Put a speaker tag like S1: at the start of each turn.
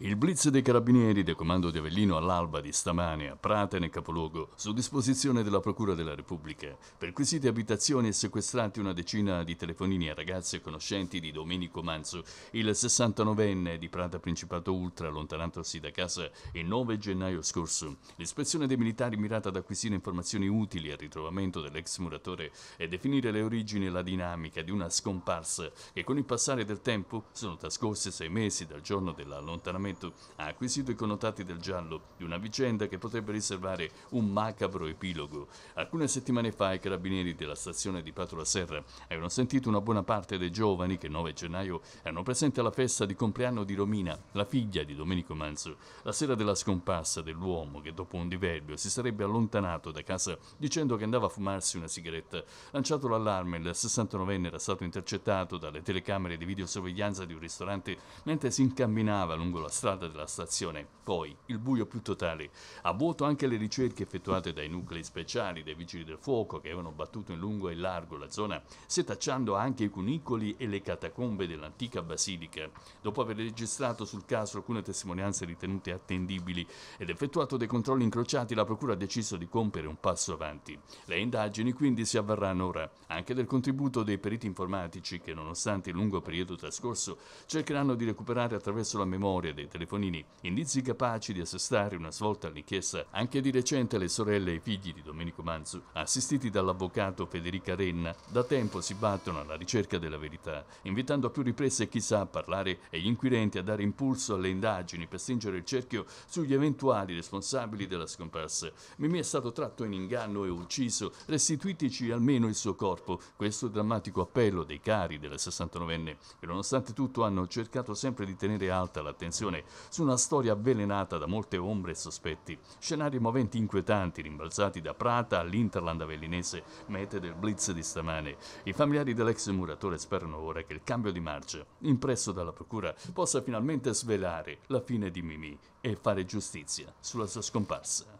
S1: Il blitz dei carabinieri del comando di Avellino all'alba di stamane a nel capoluogo, su disposizione della Procura della Repubblica, perquisite abitazioni e sequestrati una decina di telefonini a ragazze conoscenti di Domenico Manzo, il 69enne di Prata Principato Ultra, allontanandosi da casa il 9 gennaio scorso. L'ispezione dei militari mirata ad acquisire informazioni utili al ritrovamento dell'ex muratore e definire le origini e la dinamica di una scomparsa che con il passare del tempo, sono trascorse sei mesi dal giorno dell'allontanamento Parlamento ha acquisito i connotati del giallo di una vicenda che potrebbe riservare un macabro epilogo. Alcune settimane fa i carabinieri della stazione di Patola Serra avevano sentito una buona parte dei giovani che il 9 gennaio erano presenti alla festa di compleanno di Romina, la figlia di Domenico Manzo, la sera della scomparsa dell'uomo che dopo un diverbio si sarebbe allontanato da casa dicendo che andava a fumarsi una sigaretta. Lanciato l'allarme, il 69enne era stato intercettato dalle telecamere di videosorveglianza di un ristorante mentre si incamminava lungo la strada della stazione. Poi il buio più totale. A vuoto anche le ricerche effettuate dai nuclei speciali dei vigili del fuoco che avevano battuto in lungo e in largo la zona, setacciando anche i cunicoli e le catacombe dell'antica basilica. Dopo aver registrato sul caso alcune testimonianze ritenute attendibili ed effettuato dei controlli incrociati, la Procura ha deciso di compiere un passo avanti. Le indagini quindi si avverranno ora anche del contributo dei periti informatici che, nonostante il lungo periodo trascorso, cercheranno di recuperare attraverso la memoria dei e telefonini, indizi capaci di assestare una svolta all'inchiesta. Anche di recente le sorelle e i figli di Domenico Manzu, assistiti dall'avvocato Federica Renna, da tempo si battono alla ricerca della verità, invitando a più riprese chi sa a parlare e gli inquirenti a dare impulso alle indagini per stringere il cerchio sugli eventuali responsabili della scomparsa. Mimì è stato tratto in inganno e ucciso, restituitici almeno il suo corpo. Questo drammatico appello dei cari della 69enne, che nonostante tutto hanno cercato sempre di tenere alta l'attenzione finale, su una storia avvelenata da molte ombre e sospetti, scenari moventi inquietanti rimbalzati da Prata all'Interland avellinese, mete del blitz di stamane. I familiari dell'ex muratore sperano ora che il cambio di marcia, impresso dalla procura, possa finalmente svelare la fine di Mimì e fare giustizia sulla sua scomparsa.